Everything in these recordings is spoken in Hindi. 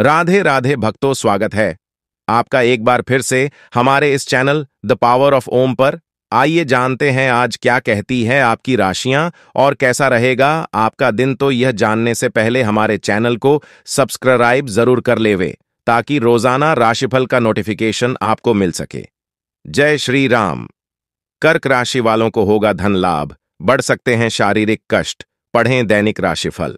राधे राधे भक्तों स्वागत है आपका एक बार फिर से हमारे इस channel the power of Om पर आइए जानते हैं आज क्या कहती है आपकी राशियां और कैसा रहेगा आपका दिन तो यह जानने से पहले हमारे चैनल को सब्सक्राइब जरूर कर लेवे ताकि रोजाना राशिफल का नोटिफिकेशन आपको मिल सके जय श्री राम कर्क राशि वालों को होगा धन लाभ बढ़ सकते हैं शारीरिक कष्ट पढ़ें दैनिक राशिफल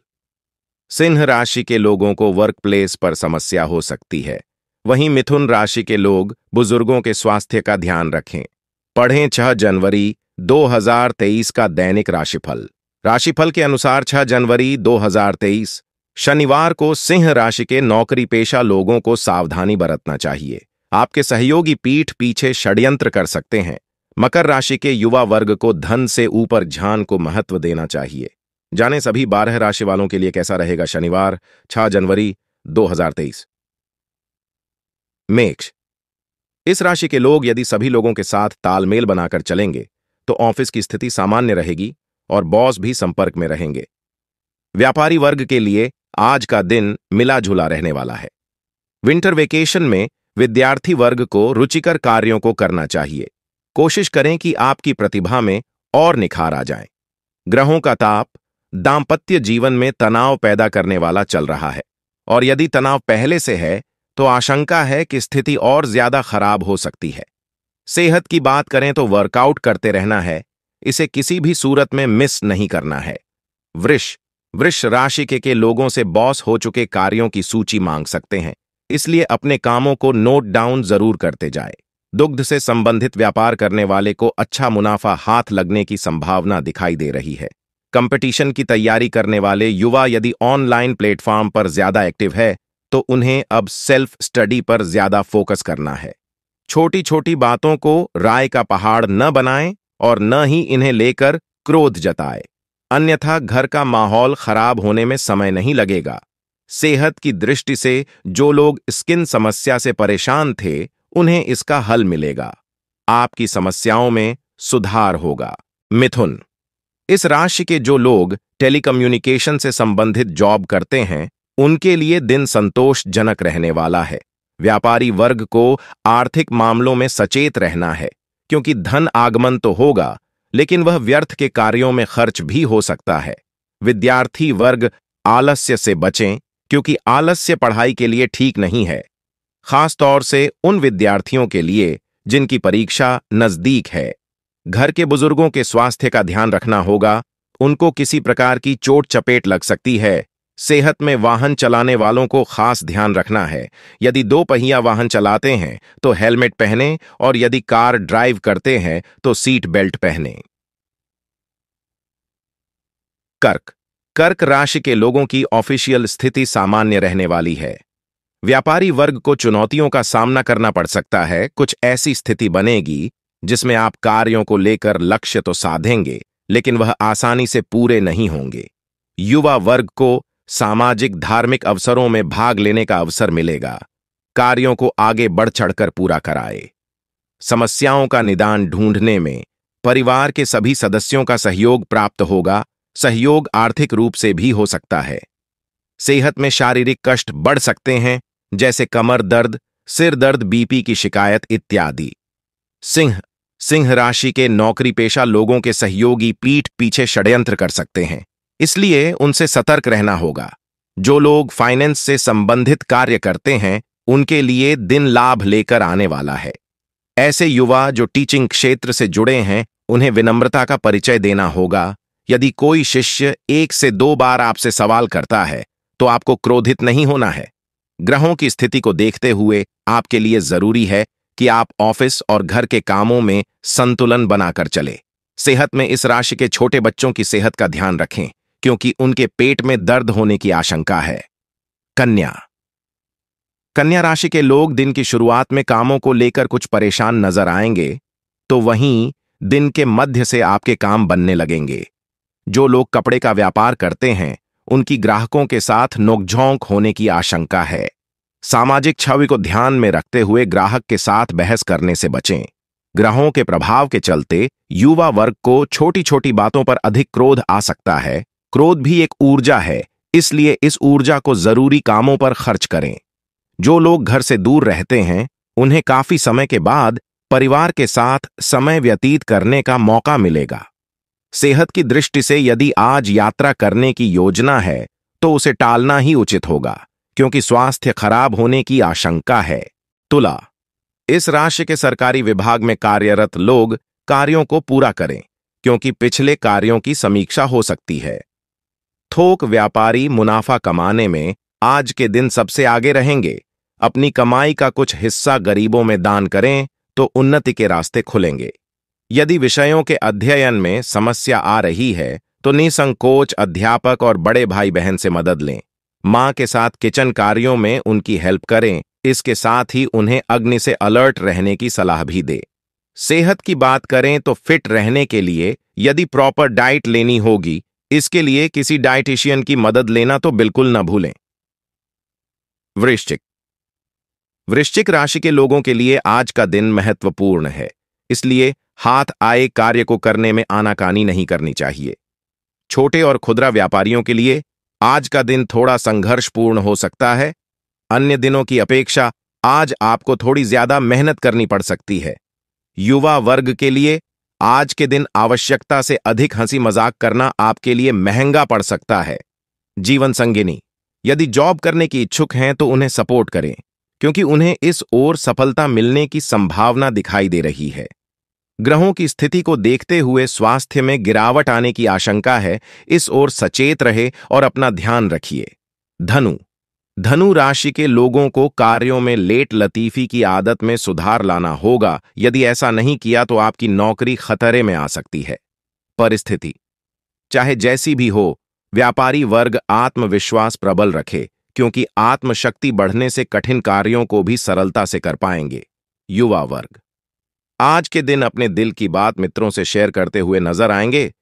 सिंह राशि के लोगों को वर्क प्लेस पर समस्या हो सकती है वहीं मिथुन राशि के लोग बुजुर्गों के स्वास्थ्य का ध्यान रखें पढ़ें छह जनवरी 2023 का दैनिक राशिफल राशिफल के अनुसार 6 जनवरी 2023 शनिवार को सिंह राशि के नौकरी पेशा लोगों को सावधानी बरतना चाहिए आपके सहयोगी पीठ पीछे षड्यंत्र कर सकते हैं मकर राशि के युवा वर्ग को धन से ऊपर ध्यान को महत्व देना चाहिए जाने सभी बारह राशि वालों के लिए कैसा रहेगा शनिवार 6 जनवरी 2023 मेक्ष इस राशि के लोग यदि सभी लोगों के साथ तालमेल बनाकर चलेंगे तो ऑफिस की स्थिति सामान्य रहेगी और बॉस भी संपर्क में रहेंगे व्यापारी वर्ग के लिए आज का दिन मिला झुला रहने वाला है विंटर वेकेशन में विद्यार्थी वर्ग को रुचिकर कार्यों को करना चाहिए कोशिश करें कि आपकी प्रतिभा में और निखार आ जाए ग्रहों का ताप दाम्पत्य जीवन में तनाव पैदा करने वाला चल रहा है और यदि तनाव पहले से है तो आशंका है कि स्थिति और ज्यादा खराब हो सकती है सेहत की बात करें तो वर्कआउट करते रहना है इसे किसी भी सूरत में मिस नहीं करना है वृष वृष राशि के, के लोगों से बॉस हो चुके कार्यों की सूची मांग सकते हैं इसलिए अपने कामों को नोट डाउन जरूर करते जाए दुग्ध से संबंधित व्यापार करने वाले को अच्छा मुनाफा हाथ लगने की संभावना दिखाई दे रही है कंपटीशन की तैयारी करने वाले युवा यदि ऑनलाइन प्लेटफॉर्म पर ज्यादा एक्टिव है तो उन्हें अब सेल्फ स्टडी पर ज्यादा फोकस करना है छोटी छोटी बातों को राय का पहाड़ न बनाएं और न ही इन्हें लेकर क्रोध जताए अन्यथा घर का माहौल खराब होने में समय नहीं लगेगा सेहत की दृष्टि से जो लोग स्किन समस्या से परेशान थे उन्हें इसका हल मिलेगा आपकी समस्याओं में सुधार होगा मिथुन इस राशि के जो लोग टेलीकम्युनिकेशन से संबंधित जॉब करते हैं उनके लिए दिन संतोषजनक रहने वाला है व्यापारी वर्ग को आर्थिक मामलों में सचेत रहना है क्योंकि धन आगमन तो होगा लेकिन वह व्यर्थ के कार्यों में खर्च भी हो सकता है विद्यार्थी वर्ग आलस्य से बचें क्योंकि आलस्य पढ़ाई के लिए ठीक नहीं है खासतौर से उन विद्यार्थियों के लिए जिनकी परीक्षा नजदीक है घर के बुजुर्गों के स्वास्थ्य का ध्यान रखना होगा उनको किसी प्रकार की चोट चपेट लग सकती है सेहत में वाहन चलाने वालों को खास ध्यान रखना है यदि दो पहिया वाहन चलाते हैं तो हेलमेट पहने और यदि कार ड्राइव करते हैं तो सीट बेल्ट पहने कर्क कर्क राशि के लोगों की ऑफिशियल स्थिति सामान्य रहने वाली है व्यापारी वर्ग को चुनौतियों का सामना करना पड़ सकता है कुछ ऐसी स्थिति बनेगी जिसमें आप कार्यों को लेकर लक्ष्य तो साधेंगे लेकिन वह आसानी से पूरे नहीं होंगे युवा वर्ग को सामाजिक धार्मिक अवसरों में भाग लेने का अवसर मिलेगा कार्यों को आगे बढ़ चढ़कर पूरा कराए समस्याओं का निदान ढूंढने में परिवार के सभी सदस्यों का सहयोग प्राप्त होगा सहयोग आर्थिक रूप से भी हो सकता है सेहत में शारीरिक कष्ट बढ़ सकते हैं जैसे कमर दर्द सिर दर्द बीपी की शिकायत इत्यादि सिंह सिंह राशि के नौकरी पेशा लोगों के सहयोगी पीठ पीछे षड्यंत्र कर सकते हैं इसलिए उनसे सतर्क रहना होगा जो लोग फाइनेंस से संबंधित कार्य करते हैं उनके लिए दिन लाभ लेकर आने वाला है ऐसे युवा जो टीचिंग क्षेत्र से जुड़े हैं उन्हें विनम्रता का परिचय देना होगा यदि कोई शिष्य एक से दो बार आपसे सवाल करता है तो आपको क्रोधित नहीं होना है ग्रहों की स्थिति को देखते हुए आपके लिए जरूरी है कि आप ऑफिस और घर के कामों में संतुलन बनाकर चले सेहत में इस राशि के छोटे बच्चों की सेहत का ध्यान रखें क्योंकि उनके पेट में दर्द होने की आशंका है कन्या कन्या राशि के लोग दिन की शुरुआत में कामों को लेकर कुछ परेशान नजर आएंगे तो वहीं दिन के मध्य से आपके काम बनने लगेंगे जो लोग कपड़े का व्यापार करते हैं उनकी ग्राहकों के साथ नोकझोंक होने की आशंका है सामाजिक छवि को ध्यान में रखते हुए ग्राहक के साथ बहस करने से बचें ग्रहों के प्रभाव के चलते युवा वर्ग को छोटी छोटी बातों पर अधिक क्रोध आ सकता है क्रोध भी एक ऊर्जा है इसलिए इस ऊर्जा को जरूरी कामों पर खर्च करें जो लोग घर से दूर रहते हैं उन्हें काफी समय के बाद परिवार के साथ समय व्यतीत करने का मौका मिलेगा सेहत की दृष्टि से यदि आज यात्रा करने की योजना है तो उसे टालना ही उचित होगा क्योंकि स्वास्थ्य खराब होने की आशंका है तुला इस राशि के सरकारी विभाग में कार्यरत लोग कार्यों को पूरा करें क्योंकि पिछले कार्यों की समीक्षा हो सकती है थोक व्यापारी मुनाफा कमाने में आज के दिन सबसे आगे रहेंगे अपनी कमाई का कुछ हिस्सा गरीबों में दान करें तो उन्नति के रास्ते खुलेंगे यदि विषयों के अध्ययन में समस्या आ रही है तो निसंकोच अध्यापक और बड़े भाई बहन से मदद लें मां के साथ किचन कार्यों में उनकी हेल्प करें इसके साथ ही उन्हें अग्नि से अलर्ट रहने की सलाह भी दे सेहत की बात करें तो फिट रहने के लिए यदि प्रॉपर डाइट लेनी होगी इसके लिए किसी डाइटिशियन की मदद लेना तो बिल्कुल न भूलें वृश्चिक वृश्चिक राशि के लोगों के लिए आज का दिन महत्वपूर्ण है इसलिए हाथ आए कार्य को करने में आनाकानी नहीं करनी चाहिए छोटे और खुदरा व्यापारियों के लिए आज का दिन थोड़ा संघर्षपूर्ण हो सकता है अन्य दिनों की अपेक्षा आज आपको थोड़ी ज्यादा मेहनत करनी पड़ सकती है युवा वर्ग के लिए आज के दिन आवश्यकता से अधिक हंसी मजाक करना आपके लिए महंगा पड़ सकता है जीवन संगिनी यदि जॉब करने की इच्छुक हैं तो उन्हें सपोर्ट करें क्योंकि उन्हें इस ओर सफलता मिलने की संभावना दिखाई दे रही है ग्रहों की स्थिति को देखते हुए स्वास्थ्य में गिरावट आने की आशंका है इस ओर सचेत रहे और अपना ध्यान रखिए धनु धनु राशि के लोगों को कार्यों में लेट लतीफी की आदत में सुधार लाना होगा यदि ऐसा नहीं किया तो आपकी नौकरी खतरे में आ सकती है परिस्थिति चाहे जैसी भी हो व्यापारी वर्ग आत्मविश्वास प्रबल रखे क्योंकि आत्मशक्ति बढ़ने से कठिन कार्यों को भी सरलता से कर पाएंगे युवा वर्ग आज के दिन अपने दिल की बात मित्रों से शेयर करते हुए नजर आएंगे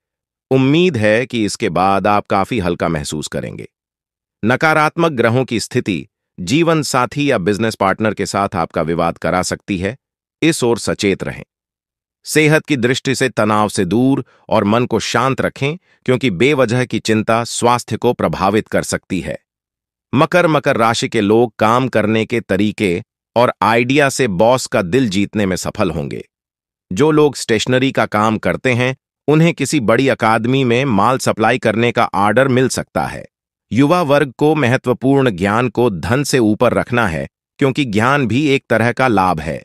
उम्मीद है कि इसके बाद आप काफी हल्का महसूस करेंगे नकारात्मक ग्रहों की स्थिति जीवन साथी या बिजनेस पार्टनर के साथ आपका विवाद करा सकती है इस ओर सचेत रहें सेहत की दृष्टि से तनाव से दूर और मन को शांत रखें क्योंकि बेवजह की चिंता स्वास्थ्य को प्रभावित कर सकती है मकर मकर राशि के लोग काम करने के तरीके और आइडिया से बॉस का दिल जीतने में सफल होंगे जो लोग स्टेशनरी का काम करते हैं उन्हें किसी बड़ी अकादमी में माल सप्लाई करने का आर्डर मिल सकता है युवा वर्ग को महत्वपूर्ण ज्ञान को धन से ऊपर रखना है क्योंकि ज्ञान भी एक तरह का लाभ है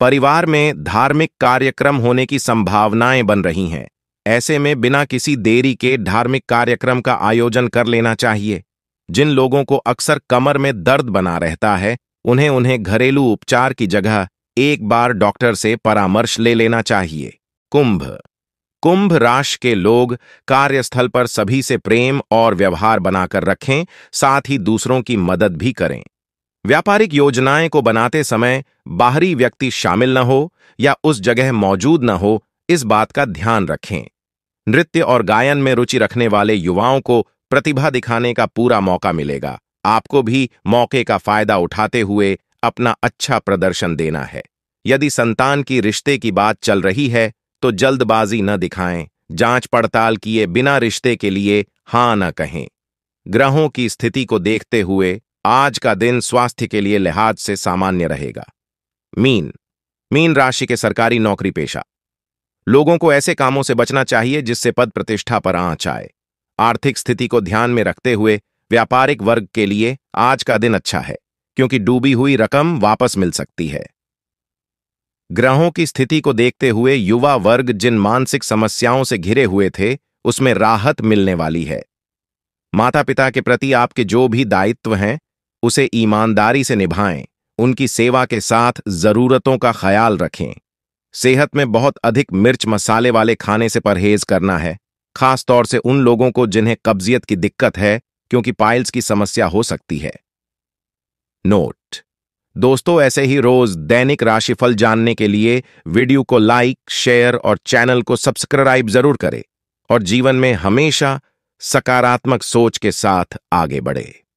परिवार में धार्मिक कार्यक्रम होने की संभावनाएं बन रही हैं ऐसे में बिना किसी देरी के धार्मिक कार्यक्रम का आयोजन कर लेना चाहिए जिन लोगों को अक्सर कमर में दर्द बना रहता है उन्हें उन्हें घरेलू उपचार की जगह एक बार डॉक्टर से परामर्श ले लेना चाहिए कुंभ कुंभ राश के लोग कार्यस्थल पर सभी से प्रेम और व्यवहार बनाकर रखें साथ ही दूसरों की मदद भी करें व्यापारिक योजनाएं को बनाते समय बाहरी व्यक्ति शामिल न हो या उस जगह मौजूद न हो इस बात का ध्यान रखें नृत्य और गायन में रुचि रखने वाले युवाओं को प्रतिभा दिखाने का पूरा मौका मिलेगा आपको भी मौके का फायदा उठाते हुए अपना अच्छा प्रदर्शन देना है यदि संतान की रिश्ते की बात चल रही है तो जल्दबाजी न दिखाएं जांच पड़ताल किए बिना रिश्ते के लिए हां न कहें ग्रहों की स्थिति को देखते हुए आज का दिन स्वास्थ्य के लिए लिहाज से सामान्य रहेगा मीन मीन राशि के सरकारी नौकरी पेशा लोगों को ऐसे कामों से बचना चाहिए जिससे पद प्रतिष्ठा पर आंच आए आर्थिक स्थिति को ध्यान में रखते हुए व्यापारिक वर्ग के लिए आज का दिन अच्छा है क्योंकि डूबी हुई रकम वापस मिल सकती है ग्रहों की स्थिति को देखते हुए युवा वर्ग जिन मानसिक समस्याओं से घिरे हुए थे उसमें राहत मिलने वाली है माता पिता के प्रति आपके जो भी दायित्व हैं उसे ईमानदारी से निभाएं उनकी सेवा के साथ जरूरतों का ख्याल रखें सेहत में बहुत अधिक मिर्च मसाले वाले खाने से परहेज करना है खास तौर से उन लोगों को जिन्हें कब्जियत की दिक्कत है क्योंकि पाइल्स की समस्या हो सकती है नोट दोस्तों ऐसे ही रोज दैनिक राशिफल जानने के लिए वीडियो को लाइक शेयर और चैनल को सब्सक्राइब जरूर करें और जीवन में हमेशा सकारात्मक सोच के साथ आगे बढ़े